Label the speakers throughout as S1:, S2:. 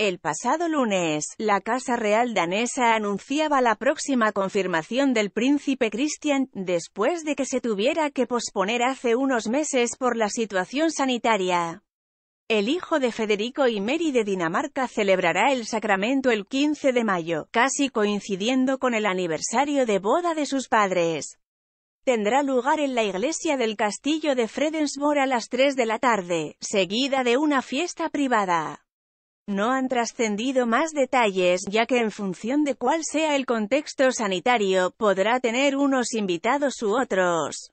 S1: El pasado lunes, la Casa Real danesa anunciaba la próxima confirmación del príncipe Christian, después de que se tuviera que posponer hace unos meses por la situación sanitaria. El hijo de Federico y Mary de Dinamarca celebrará el sacramento el 15 de mayo, casi coincidiendo con el aniversario de boda de sus padres. Tendrá lugar en la iglesia del castillo de Fredensborg a las 3 de la tarde, seguida de una fiesta privada. No han trascendido más detalles, ya que en función de cuál sea el contexto sanitario, podrá tener unos invitados u otros.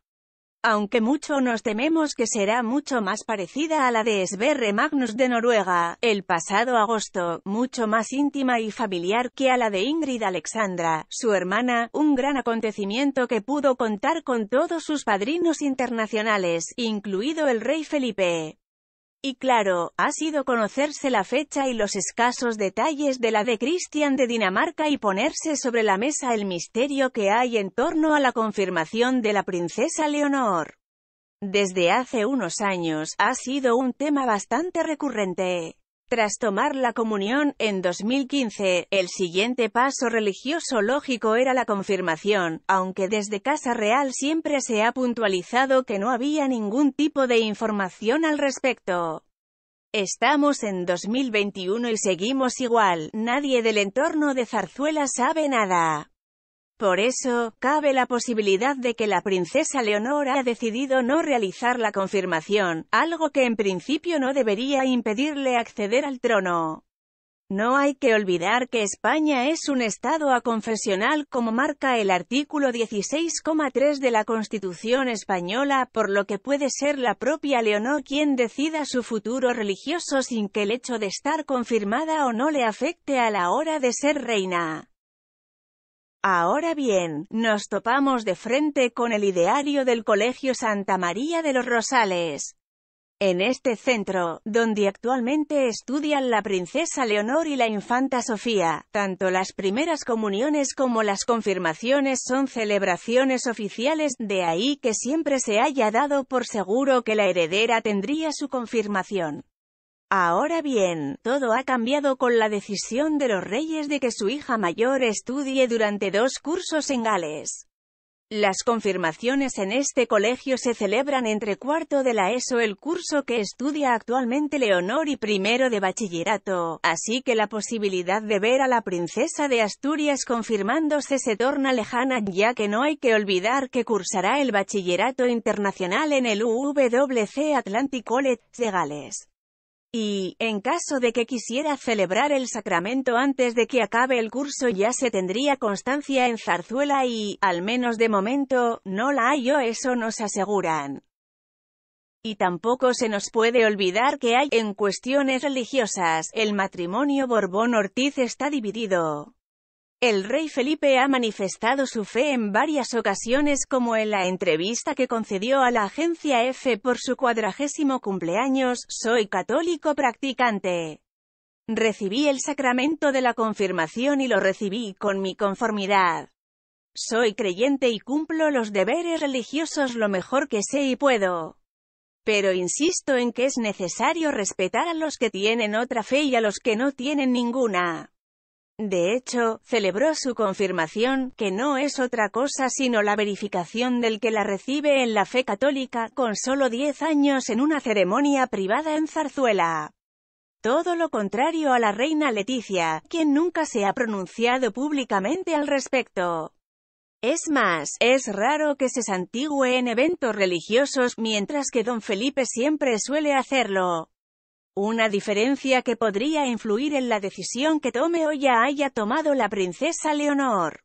S1: Aunque mucho nos tememos que será mucho más parecida a la de Sverre Magnus de Noruega, el pasado agosto, mucho más íntima y familiar que a la de Ingrid Alexandra, su hermana, un gran acontecimiento que pudo contar con todos sus padrinos internacionales, incluido el rey Felipe. Y claro, ha sido conocerse la fecha y los escasos detalles de la de Christian de Dinamarca y ponerse sobre la mesa el misterio que hay en torno a la confirmación de la princesa Leonor. Desde hace unos años, ha sido un tema bastante recurrente. Tras tomar la comunión, en 2015, el siguiente paso religioso lógico era la confirmación, aunque desde Casa Real siempre se ha puntualizado que no había ningún tipo de información al respecto. Estamos en 2021 y seguimos igual, nadie del entorno de Zarzuela sabe nada. Por eso, cabe la posibilidad de que la princesa Leonor ha decidido no realizar la confirmación, algo que en principio no debería impedirle acceder al trono. No hay que olvidar que España es un estado aconfesional como marca el artículo 16,3 de la Constitución española, por lo que puede ser la propia Leonor quien decida su futuro religioso sin que el hecho de estar confirmada o no le afecte a la hora de ser reina. Ahora bien, nos topamos de frente con el ideario del Colegio Santa María de los Rosales. En este centro, donde actualmente estudian la princesa Leonor y la infanta Sofía, tanto las primeras comuniones como las confirmaciones son celebraciones oficiales, de ahí que siempre se haya dado por seguro que la heredera tendría su confirmación. Ahora bien, todo ha cambiado con la decisión de los reyes de que su hija mayor estudie durante dos cursos en Gales. Las confirmaciones en este colegio se celebran entre cuarto de la ESO el curso que estudia actualmente Leonor y primero de bachillerato, así que la posibilidad de ver a la princesa de Asturias confirmándose se torna lejana ya que no hay que olvidar que cursará el bachillerato internacional en el UWC Atlantic College de Gales. Y, en caso de que quisiera celebrar el sacramento antes de que acabe el curso ya se tendría constancia en Zarzuela y, al menos de momento, no la hay eso nos aseguran. Y tampoco se nos puede olvidar que hay, en cuestiones religiosas, el matrimonio Borbón-Ortiz está dividido. El rey Felipe ha manifestado su fe en varias ocasiones como en la entrevista que concedió a la agencia F por su cuadragésimo cumpleaños, soy católico practicante. Recibí el sacramento de la confirmación y lo recibí con mi conformidad. Soy creyente y cumplo los deberes religiosos lo mejor que sé y puedo. Pero insisto en que es necesario respetar a los que tienen otra fe y a los que no tienen ninguna. De hecho, celebró su confirmación, que no es otra cosa sino la verificación del que la recibe en la fe católica, con solo 10 años en una ceremonia privada en Zarzuela. Todo lo contrario a la reina Leticia, quien nunca se ha pronunciado públicamente al respecto. Es más, es raro que se santigüe en eventos religiosos, mientras que don Felipe siempre suele hacerlo. Una diferencia que podría influir en la decisión que tome o ya haya tomado la princesa Leonor.